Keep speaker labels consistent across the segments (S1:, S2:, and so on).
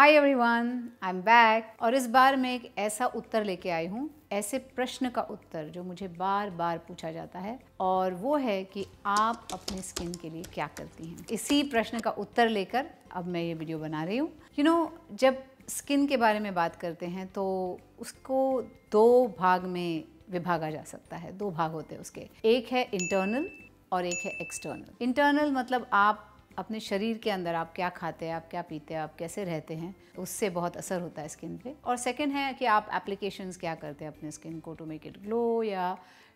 S1: Hi everyone I am back और इस बार मैं एक ऐसा उत्तर लेके आई हूँ ऐसे प्रश्न का उत्तर जो मुझे बार बार पूछा जाता है और वो है कि आप अपने स्किन के लिए क्या करती हैं इसी प्रश्न का उत्तर लेकर अब मैं ये वीडियो बना रही हूँ यू नो जब स्किन के बारे में बात करते हैं तो उसको दो भाग में विभागा जा सकता है दो भाग होते हैं उसके एक है इंटरनल और एक है एक्सटर्नल इंटरनल मतलब आप अपने शरीर के अंदर आप क्या खाते हैं आप क्या पीते हैं आप कैसे रहते हैं उससे बहुत असर होता है स्किन पे और सेकेंड है कि आप एप्लीकेशन क्या करते हैं अपने स्किन को टू मेक इट ग्लो या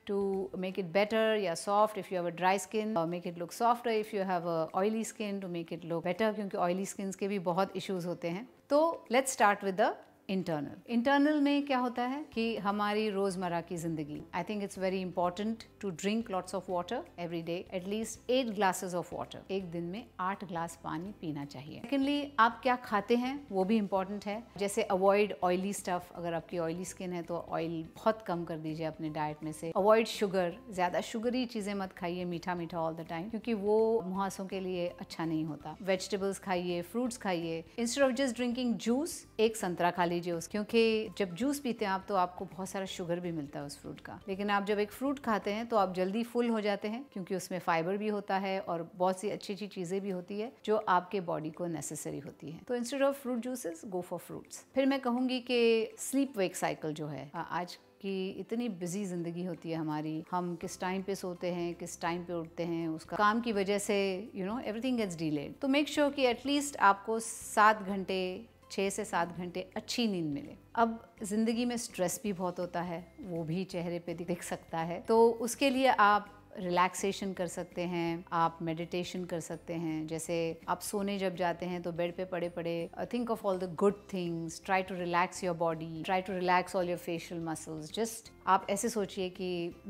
S1: टू मेक इट बेटर या soft if you have a dry skin make it look soft if you have oily skin to make it look better क्योंकि oily skin के भी बहुत issues होते हैं तो let's start with the internal internal में क्या होता है कि हमारी रोजमर्रा की जिंदगी I think it's very important to drink lots of water every day at least eight glasses of water एक दिन में आठ ग्लास पानी पीना चाहिए सेकेंडली आप क्या खाते हैं वो भी इंपॉर्टेंट है जैसे अवॉइड ऑयली स्टफ अगर आपकी ऑयली स्किन है तो ऑयल बहुत कम कर दीजिए अपने डाइट में से अवॉइड शुगर ज्यादा शुगरी चीजें मत खाइए मीठा मीठा ऑल द टाइम क्योंकि वो मुहासों के लिए अच्छा नहीं होता वेजिटेबल्स खाइए फ्रूट्स खाइए instead of just drinking juice एक संतरा खा लीजिए उस क्योंकि जब जूस पीते हैं आप तो आपको बहुत सारा शुगर भी मिलता है उस फ्रूट का लेकिन आप जब एक फ्रूट खाते हैं तो आप जल्दी फुल हो जाते हैं क्योंकि उसमें फाइबर भी होता है और बहुत सी अच्छी अच्छी चीज़ें भी होती है जो आपके बॉडी को नेसेसरी होती है तो instead of fruit juices go for fruits फिर मैं कहूंगी कि स्लीप वेक साइकिल जो है आज कि इतनी बिजी ज़िंदगी होती है हमारी हम किस टाइम पे सोते हैं किस टाइम पे उठते हैं उसका काम की वजह से you know everything gets delayed तो मेक श्योर sure कि एटलीस्ट आपको सात घंटे छः से सात घंटे अच्छी नींद मिले अब ज़िंदगी में स्ट्रेस भी बहुत होता है वो भी चेहरे पे दिख सकता है तो उसके लिए आप रिलैक्सेशन कर सकते हैं आप मेडिटेशन कर सकते हैं जैसे आप सोने जब जाते हैं तो बेड पे पड़े पड़े think of all the good things try to relax your body try to relax all your facial muscles just आप ऐसे सोचिए कि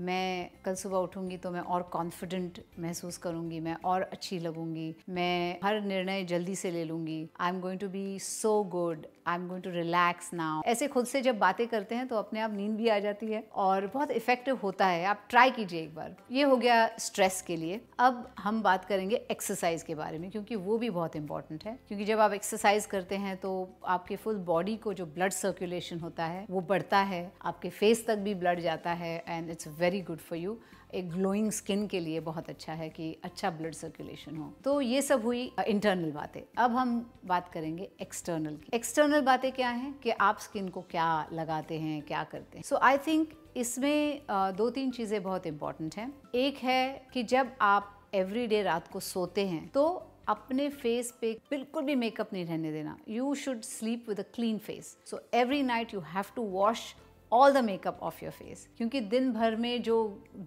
S1: मैं कल सुबह उठूंगी तो मैं और कॉन्फिडेंट महसूस करूंगी मैं और अच्छी लगूंगी मैं हर निर्णय जल्दी से ले लूंगी I am going to be so good I am going to relax now ऐसे खुद से जब बातें करते हैं तो अपने आप नींद भी आ जाती है और बहुत इफेक्टिव होता है आप ट्राई कीजिए एक बार ये हो हो गया स्ट्रेस के लिए अब हम बात करेंगे एक्सरसाइज के बारे में क्योंकि वो भी बहुत इंपॉर्टेंट है क्योंकि जब आप एक्सरसाइज करते हैं तो आपके फुल बॉडी को जो ब्लड सर्कुलेशन होता है वो बढ़ता है आपके फेस तक भी ब्लड जाता है and it's very good for you एक ग्लोइंग स्किन के लिए बहुत अच्छा है कि अच्छा ब्लड सर्कुलेशन हो तो ये सब हुई इंटरनल बातें अब हम बात करेंगे एक्सटर्नल की एक्सटर्नल बातें क्या हैं कि आप स्किन को क्या लगाते हैं क्या करते हैं सो आई थिंक इसमें दो तीन चीज़ें बहुत इंपॉर्टेंट हैं एक है कि जब आप एवरी डे रात को सोते हैं तो अपने फेस पे बिल्कुल भी मेकअप नहीं रहने देना you should sleep with a clean face so every night you have to wash all the makeup off your face क्योंकि दिन भर में जो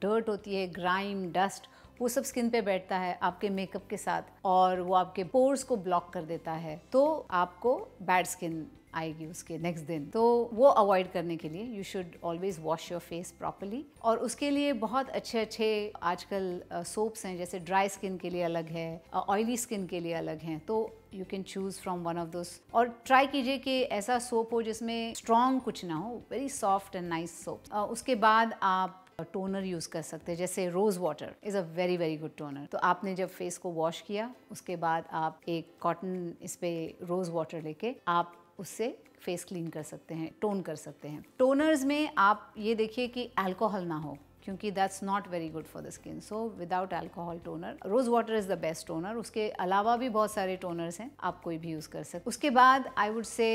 S1: डर्ट होती है ग्राइम डस्ट वो सब स्किन पे बैठता है आपके मेकअप के साथ और वो आपके पोर्स को ब्लॉक कर देता है तो आपको बैड स्किन आएगी उसके नेक्स्ट दिन तो वो अवॉइड करने के लिए you should always wash your face properly और उसके लिए बहुत अच्छे अच्छे आजकल सोप्स हैं जैसे ड्राई स्किन के लिए अलग है ऑयली स्किन के लिए अलग हैं तो you can choose from one of those और ट्राई कीजिए कि ऐसा सोप हो जिसमें स्ट्रॉन्ग कुछ ना हो very soft and nice soap उसके बाद आप टोनर यूज़ कर सकते हैं जैसे rose water is a very very good toner तो आपने जब फेस को वॉश किया उसके बाद आप एक कॉटन इस पे रोज़ वाटर लेके आप उससे फेस क्लीन कर सकते हैं टोन कर सकते हैं टोनर्स में आप ये देखिए कि अल्कोहल ना हो क्योंकि that's not very good for the skin so without alcohol toner rose water is the best toner उसके अलावा भी बहुत सारे टोनर्स हैं आप कोई भी यूज कर सकते उसके बाद आई वुड से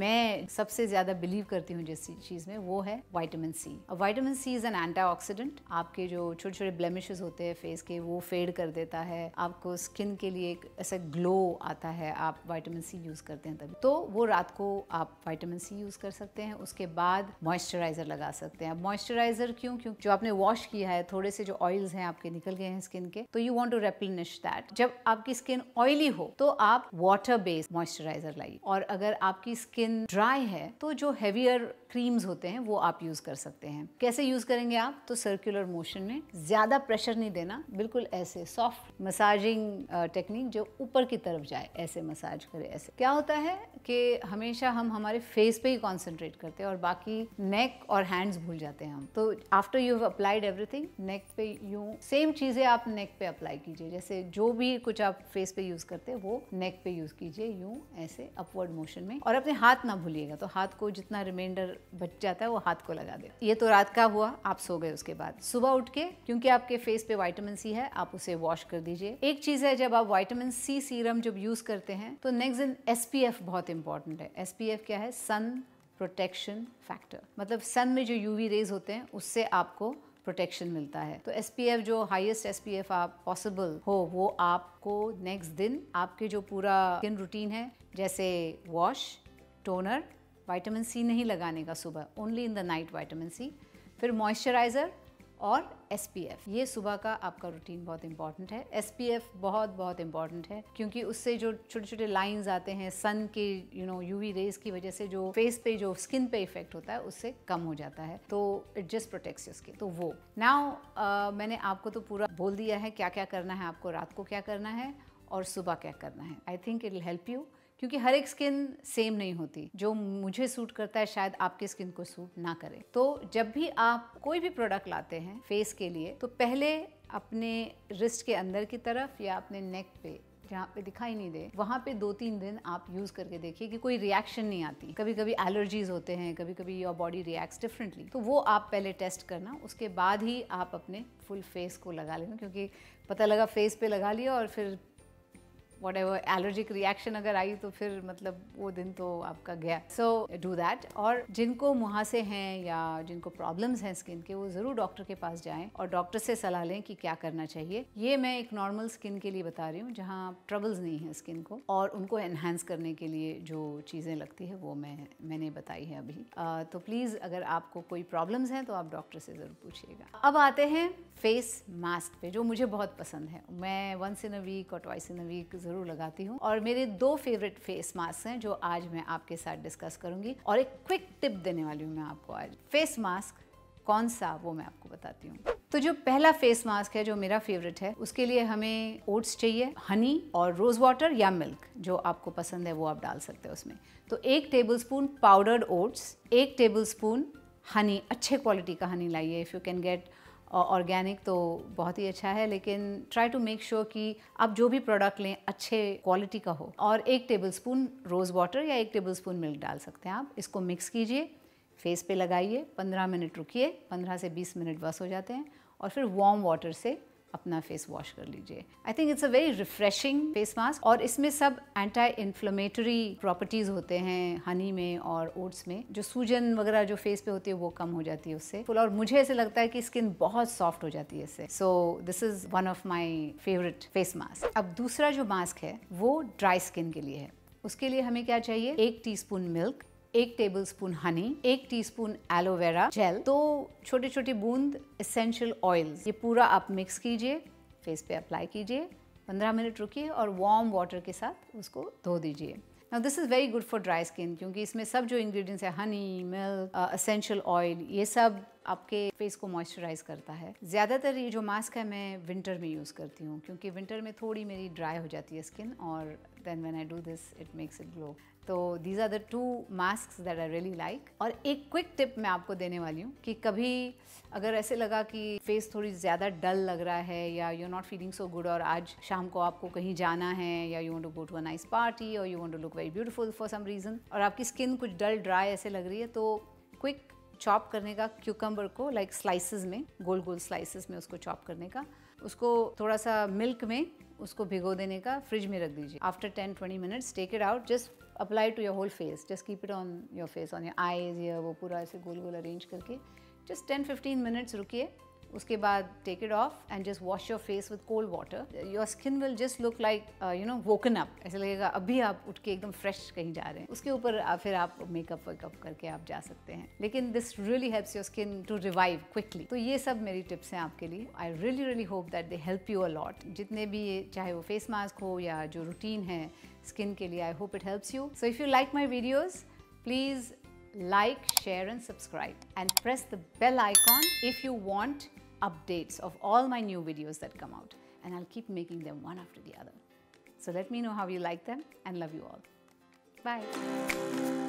S1: मैं सबसे ज्यादा बिलीव करती हूँ जिस चीज में वो है vitamin C vitamin C is an anti आपके जो छोटे छोटे ब्लेमिशेज होते हैं फेस के वो फेड कर देता है आपको स्किन के लिए एक ऐसा ग्लो आता है आप वाइटामिन सी यूज करते हैं तभी तो वो रात को आप वाइटामिन सी यूज कर सकते हैं उसके बाद मॉइस्चराइजर लगा सकते हैं मॉइस्चराइजर क्यों क्यों जो आपने वॉश किया है थोड़े से जो ऑयल्स हैं आपके निकल गए हैं स्किन के तो you want to replenish that जब आपकी स्किन ऑयली हो तो आप वाटर बेस्ड मॉइस्चराइजर लाइए और अगर आपकी स्किन ड्राई है तो जो हैवियर क्रीम्स होते हैं वो आप यूज़ कर सकते हैं कैसे यूज़ करेंगे आप तो सर्कुलर मोशन में ज़्यादा प्रेशर नहीं देना बिल्कुल ऐसे सॉफ्ट मसाजिंग टेक्निक जो ऊपर की तरफ जाए ऐसे मसाज करें ऐसे क्या होता है कि हमेशा हम हमारे फेस पे ही कॉन्सेंट्रेट करते हैं और बाकी नेक और हैंड्स भूल जाते हैं हम तो after you have applied everything neck पे यू सेम चीज़ें आप नेक पे अप्लाई कीजिए जैसे जो भी कुछ आप फेस पे यूज़ करते हैं वो नेक पे यूज़ कीजिए यू ऐसे अपवर्ड मोशन में और अपने हाथ ना भूलिएगा तो हाथ को जितना रिमाइंडर बच जाता है वो हाथ को लगा दे ये तो रात का हुआ आप सो गए उसके बाद सुबह उठ के क्योंकि आपके फेस पे वाइटामिन सी है आप उसे वॉश कर दीजिए एक चीज़ है जब आप वाइटामिन सी सीरम जब यूज़ करते हैं तो नेक्स्ट दिन एस बहुत इंपॉर्टेंट है एस क्या है सन प्रोटेक्शन फैक्टर मतलब सन में जो यूवी रेज होते हैं उससे आपको प्रोटेक्शन मिलता है तो एस जो हाईएस्ट एस आप पॉसिबल हो वो आपको नेक्स्ट दिन आपके जो पूरा स्किन रूटीन है जैसे वॉश टोनर वाइटामिन सी नहीं लगाने का सुबह only in the night vitamin C फिर मॉइस्चराइज़र और एस पी एफ ये सुबह का आपका रूटीन बहुत इंपॉर्टेंट है एस पी एफ बहुत बहुत इंपॉर्टेंट है क्योंकि उससे जो छोटे छोटे लाइन्स आते हैं सन के you know U V rays की वजह से जो फेस पे जो स्किन पे इफेक्ट होता है उससे कम हो जाता है तो it just protect your skin तो वो नाउ uh, मैंने आपको तो पूरा बोल दिया है क्या क्या करना है आपको रात को क्या करना है और सुबह क्या करना है I think it will help you क्योंकि हर एक स्किन सेम नहीं होती जो मुझे सूट करता है शायद आपकी स्किन को सूट ना करे तो जब भी आप कोई भी प्रोडक्ट लाते हैं फेस के लिए तो पहले अपने रिस्ट के अंदर की तरफ या अपने नेक पे जहाँ पे दिखाई नहीं दे वहाँ पे दो तीन दिन आप यूज़ करके देखिए कि कोई रिएक्शन नहीं आती कभी कभी एलर्जीज होते हैं कभी कभी योर बॉडी रिएक्ट्स डिफरेंटली तो वो आप पहले टेस्ट करना उसके बाद ही आप अपने फुल फेस को लगा लेना क्योंकि पता लगा फेस पे लगा लिया और फिर वट एवर एलर्जिक रिएक्शन अगर आई तो फिर मतलब वो दिन तो आपका गया सो डू दैट और जिनको मुहासे हैं या जिनको प्रॉब्लम्स हैं स्किन के वो ज़रूर डॉक्टर के पास जाएं और डॉक्टर से सलाह लें कि क्या करना चाहिए ये मैं एक नॉर्मल स्किन के लिए बता रही हूँ जहाँ ट्रबल्स नहीं है स्किन को और उनको एनहेंस करने के लिए जो चीज़ें लगती है वो मैं मैंने बताई है अभी आ, तो प्लीज़ अगर आपको कोई प्रॉब्लम्स हैं तो आप डॉक्टर से ज़रूर पूछिएगा अब आते हैं फेस मास्क पे जो मुझे बहुत पसंद है मैं वंस इन अ वीक और ट्वाइस इन अ वीक ज़रूर लगाती हूँ और मेरे दो फेवरेट फेस मास्क हैं जो आज मैं आपके साथ डिस्कस करूंगी और एक क्विक टिप देने वाली हूँ मैं आपको आज फेस मास्क कौन सा वो मैं आपको बताती हूँ तो जो पहला फेस मास्क है जो मेरा फेवरेट है उसके लिए हमें ओट्स चाहिए हनी और रोज़ वाटर या मिल्क जो आपको पसंद है वो आप डाल सकते हैं उसमें तो एक टेबल स्पून पाउडर्ड ओट्स एक टेबल स्पून हनी अच्छे क्वालिटी का हनी लाइए if you can get organic तो बहुत ही अच्छा है लेकिन ट्राई टू मेक श्योर कि आप जो भी प्रोडक्ट लें अच्छे क्वालिटी का हो और एक टेबल स्पून रोज़ वाटर या एक टेबल स्पून मिल्क डाल सकते हैं आप इसको मिक्स कीजिए फेस पे लगाइए 15 मिनट रुकिए 15 से 20 मिनट बस हो जाते हैं और फिर वार्म वाटर से अपना फेस वॉश कर लीजिए I think it's a very refreshing face mask और इसमें सब एंटी इन्फ्लेमेटरी प्रॉपर्टीज होते हैं हनी में और ओट्स में जो सूजन वगैरह जो फेस पे होती है वो कम हो जाती है उससे और मुझे ऐसे लगता है कि स्किन बहुत सॉफ्ट हो जाती है इससे so this is one of my favourite face mask अब दूसरा जो मास्क है वो ड्राई स्किन के लिए है उसके लिए हमें क्या चाहिए एक टीस्पून मिल्क एक टेबलस्पून हनी एक टीस्पून एलोवेरा जेल दो छोटे छोटे बूंद एसेंशियल ऑयल्स ये पूरा आप मिक्स कीजिए फेस पे अप्लाई कीजिए 15 मिनट रुकिए और वार्म वाटर के साथ उसको धो दीजिए now this is very good for dry skin क्योंकि इसमें सब जो इंग्रेडिएंट्स है हनी मिल्क असेंशियल ऑयल ये सब आपके फेस को मॉइस्चराइज करता है ज़्यादातर ये जो मास्क है मैं विंटर में यूज़ करती हूँ क्योंकि विंटर में थोड़ी मेरी ड्राई हो जाती है स्किन और then when I do this it makes it glow तो these are the two mask that I really like और एक क्विक टिप मैं आपको देने वाली हूँ कि कभी अगर ऐसे लगा कि फेस थोड़ी ज़्यादा डल लग रहा है या you not feeling so good और आज शाम को आपको कहीं जाना है या you want to go to a nice party और you want to look very beautiful for some reason और आपकी स्किन कुछ डल ड्राई ऐसे लग रही है तो क्विक चॉप करने का क्यूकम्बर को लाइक स्लाइसेस में गोल गोल स्लाइसेस में उसको चॉप करने का उसको थोड़ा सा मिल्क में उसको भिगो देने का फ्रिज में रख दीजिए after ten twenty minutes take it out just apply to your whole face just keep it on your face on your eyes या वो पूरा ऐसे गोल गोल अरेंज करके जस्ट टेन फिफ्टीन मिनट्स रुकिए उसके बाद take it off and just wash your face with cold water your skin will just look like you know woken up ऐसे लगेगा अभी आप उठ के एकदम फ्रेश कहीं जा रहे हैं उसके ऊपर फिर आप मेकअप वेकअप करके आप जा सकते हैं लेकिन this really helps your skin to revive quickly तो ये सब मेरी टिप्स हैं आपके लिए I really really hope that they help you a lot जितने भी चाहे वो फेस मास्क हो या जो रूटीन है स्किन के लिए I hope it helps you so if you like my videos please like, share and subscribe and press the bell icon if you want updates of all my new videos that come out and I'll keep making them one after the other. So let me know how you like them and love you all. Bye.